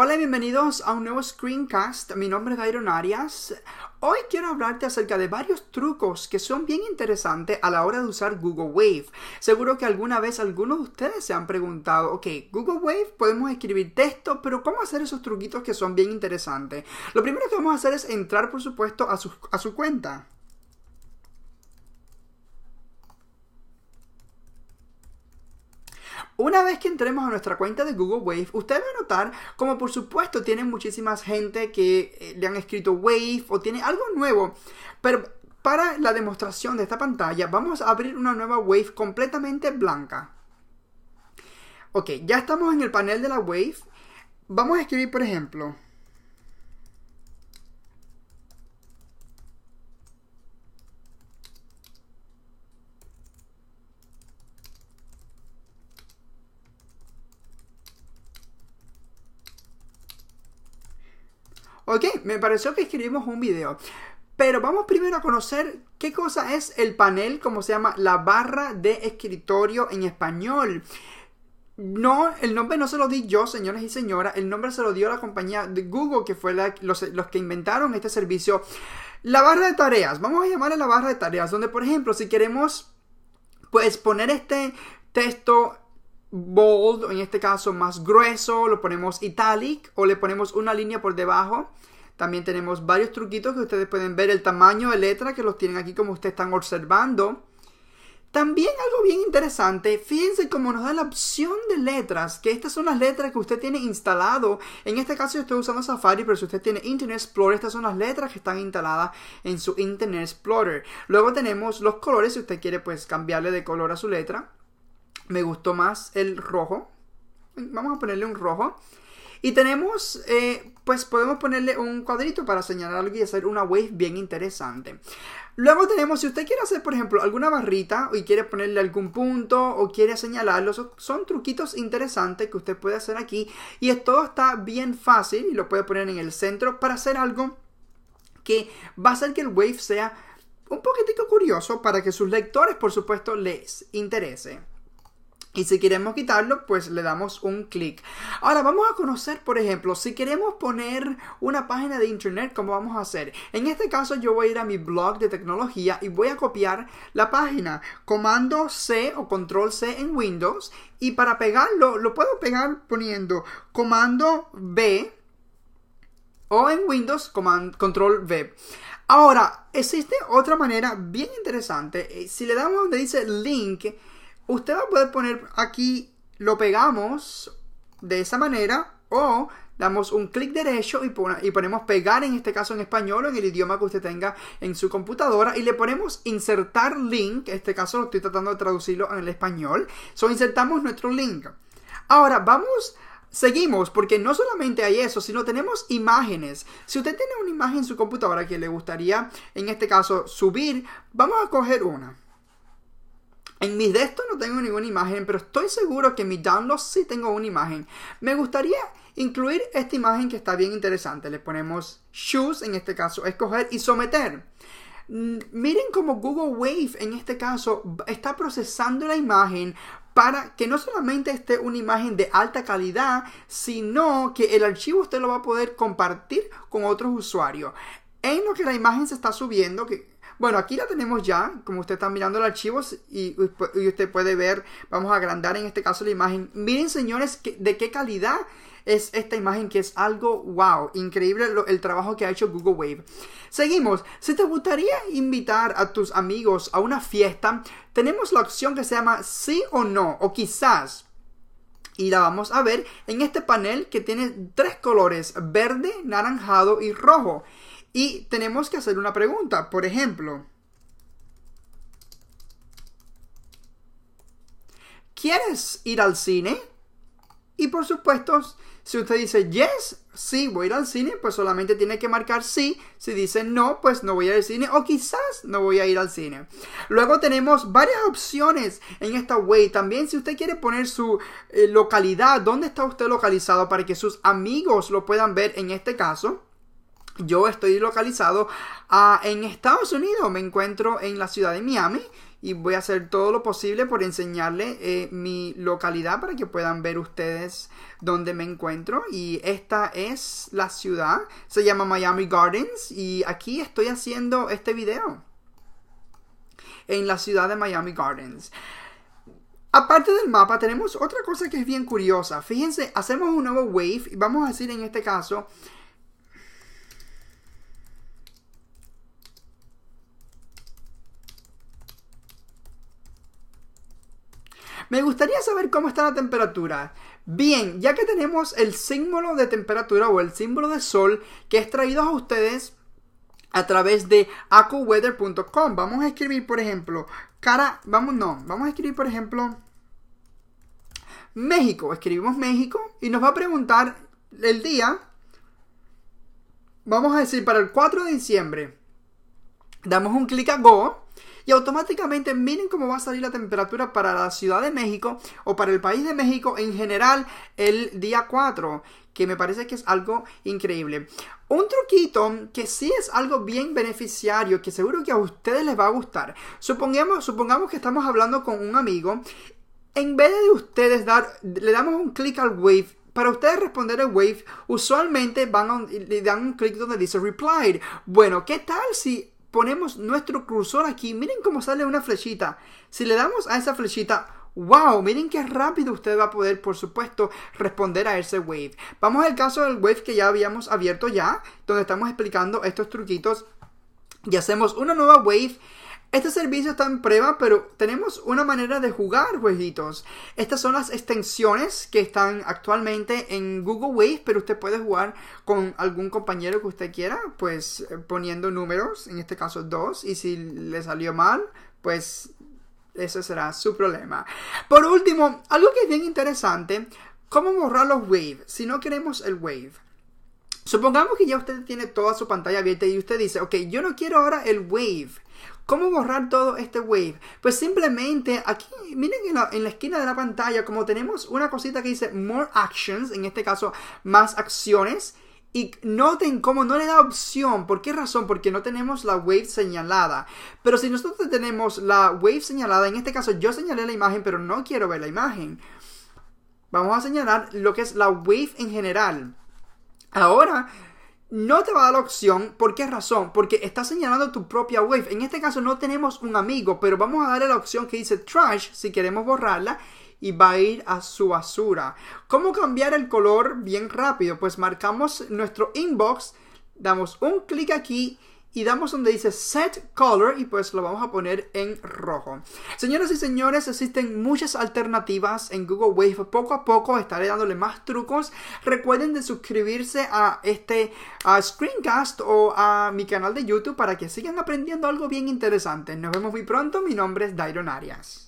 Hola y bienvenidos a un nuevo screencast. Mi nombre es Dairon Arias. Hoy quiero hablarte acerca de varios trucos que son bien interesantes a la hora de usar Google Wave. Seguro que alguna vez algunos de ustedes se han preguntado, ok, Google Wave podemos escribir texto, pero ¿cómo hacer esos truquitos que son bien interesantes? Lo primero que vamos a hacer es entrar, por supuesto, a a su cuenta. Una vez que entremos a nuestra cuenta de Google Wave, usted va a notar como por supuesto tiene muchísima gente que eh, le han escrito Wave o tiene algo nuevo. Pero para la demostración de esta pantalla vamos a abrir una nueva Wave completamente blanca. Ok, ya estamos en el panel de la Wave. Vamos a escribir, por ejemplo, Ok, me pareció que escribimos un video. Pero vamos primero a conocer qué cosa es el panel, como se llama, la barra de escritorio en español. No, el nombre no se lo di yo, señores y señoras. El nombre se lo dio la compañía de Google, que fue los, los que inventaron este servicio. La barra de tareas, vamos a llamarle la barra de tareas, donde por ejemplo, si queremos pues poner este texto bold, en este caso más grueso, lo ponemos italic o le ponemos una línea por debajo. También tenemos varios truquitos que ustedes pueden ver, el tamaño de letra que los tienen aquí como ustedes están observando. También algo bien interesante, fíjense cómo nos da la opción de letras, que estas son las letras que usted tiene instalado. En este caso yo estoy usando Safari, pero si usted tiene Internet Explorer, estas son las letras que están instaladas en su Internet Explorer. Luego tenemos los colores, si usted quiere pues cambiarle de color a su letra. Me gustó más el rojo. Vamos a ponerle un rojo. Y tenemos, eh, pues podemos ponerle un cuadrito para señalar algo y hacer una wave bien interesante. Luego tenemos, si usted quiere hacer, por ejemplo, alguna barrita y quiere ponerle algún punto o quiere señalarlo, son, son truquitos interesantes que usted puede hacer aquí. Y todo está bien fácil y lo puede poner en el centro para hacer algo que va a hacer que el wave sea un poquitico curioso para que sus lectores, por supuesto, les interese. Y si queremos quitarlo, pues le damos un clic. Ahora vamos a conocer, por ejemplo, si queremos poner una página de internet, ¿cómo vamos a hacer? En este caso yo voy a ir a mi blog de tecnología y voy a copiar la página. Comando C o control C en Windows. Y para pegarlo, lo puedo pegar poniendo comando B o en Windows control V. Ahora, existe otra manera bien interesante. Eh, si le damos donde dice link Usted va a poder poner aquí, lo pegamos de esa manera o damos un clic derecho y, y, ponemos pegar en este caso en español o en el idioma que usted tenga en su computadora y le ponemos insertar link, en este caso lo estoy tratando de traducirlo en el español, so insertamos nuestro link. Ahora vamos Seguimos, porque no solamente hay eso, sino tenemos imágenes. Si usted tiene una imagen en su computadora que le gustaría, en este caso, subir, vamos a coger una. En mis de no tengo ninguna imagen, pero estoy seguro que en mi download sí tengo una imagen. Me gustaría incluir esta imagen que está bien interesante. Le ponemos Shoes, en este caso, escoger y someter. Mm, miren cómo Google Wave en este caso está procesando la imagen para que no solamente esté una imagen de alta calidad, sino que el archivo usted lo va a poder compartir con otros usuarios. En lo que la imagen se está subiendo, que bueno, aquí la tenemos ya, como usted está mirando el archivo y, usted puede ver, vamos a agrandar en este caso la imagen. Miren señores de qué calidad es esta imagen que es algo wow, increíble el trabajo que ha hecho Google Wave. Seguimos, si te gustaría invitar a tus amigos a una fiesta, tenemos la opción que se llama sí o no o quizás. Y la vamos a ver en este panel que tiene tres colores, verde, naranjado y rojo. Y tenemos que hacer una pregunta. Por ejemplo, ¿quieres ir al cine? Y por supuesto, si usted dice yes, sí, voy a ir al cine, pues solamente tiene que marcar sí. Si dice no, pues no voy a ir al cine o quizás no voy a ir al cine. Luego tenemos varias opciones en esta way. También si usted quiere poner su eh, localidad, dónde está usted localizado para que sus amigos lo puedan ver en este caso. Yo estoy localizado ah, en Estados Unidos, me encuentro en la ciudad de Miami y voy a hacer todo lo posible por enseñarle eh, mi localidad para que puedan ver ustedes dónde me encuentro. Y esta es la ciudad, se llama Miami Gardens y aquí estoy haciendo este video en la ciudad de Miami Gardens. Aparte del mapa, tenemos otra cosa que es bien curiosa. Fíjense, hacemos un nuevo wave y vamos a decir en este caso Me gustaría saber cómo está la temperatura. Bien, ya que tenemos el símbolo de temperatura o el símbolo de sol que es traído a ustedes a través de acuweather.com, Vamos a escribir, por ejemplo, cara, vamos, no, vamos a escribir, por ejemplo, México. Escribimos México y nos va a preguntar el día. Vamos a decir para el 4 de diciembre. Damos un clic a Go y automáticamente miren cómo va a salir la temperatura para la Ciudad de México o para el país de México en general el día 4 que me parece que es algo increíble. Un truquito que sí es algo bien beneficiario, que seguro que a ustedes les va a gustar. Supongamos, supongamos que estamos hablando con un amigo. En vez de ustedes dar, le damos un clic al wave para ustedes responder el wave, usualmente van le dan un clic donde dice replied. Bueno, ¿qué tal si ponemos nuestro cursor aquí, miren cómo sale una flechita. Si le damos a esa flechita, wow, miren qué rápido usted va a poder, por supuesto, responder a ese wave. Vamos al caso del wave que ya habíamos abierto ya, donde estamos explicando estos truquitos y hacemos una nueva wave este servicio está en prueba, pero tenemos una manera de jugar jueguitos. Estas son las extensiones que están actualmente en Google Wave, pero usted puede jugar con algún compañero que usted quiera, pues eh, poniendo números, en este caso dos, y si le salió mal, pues ese será su problema. Por último, algo que es bien interesante, ¿cómo borrar los Wave si no queremos el Wave? Supongamos que ya usted tiene toda su pantalla abierta y usted dice, ok, yo no quiero ahora el Wave. ¿Cómo borrar todo este wave? Pues simplemente aquí, miren en la, esquina de la pantalla, como tenemos una cosita que dice More Actions, en este caso más acciones. Y noten cómo no le da opción. ¿Por qué razón? Porque no tenemos la wave señalada. Pero si nosotros tenemos la wave señalada, en este caso yo señalé la imagen, pero no quiero ver la imagen. Vamos a señalar lo que es la wave en general. Ahora no te va a dar la opción. ¿Por qué razón? Porque está señalando tu propia wave. En este caso no tenemos un amigo, pero vamos a darle la opción que dice trash si queremos borrarla y va a ir a su basura. ¿Cómo cambiar el color bien rápido? Pues marcamos nuestro inbox, damos un clic aquí y damos donde dice set color y pues lo vamos a poner en rojo. Señoras y señores, existen muchas alternativas en Google Wave. Poco a poco estaré dándole más trucos. Recuerden de suscribirse a este screencast o a mi canal de YouTube para que sigan aprendiendo algo bien interesante. Nos vemos muy pronto. Mi nombre es Dairon Arias.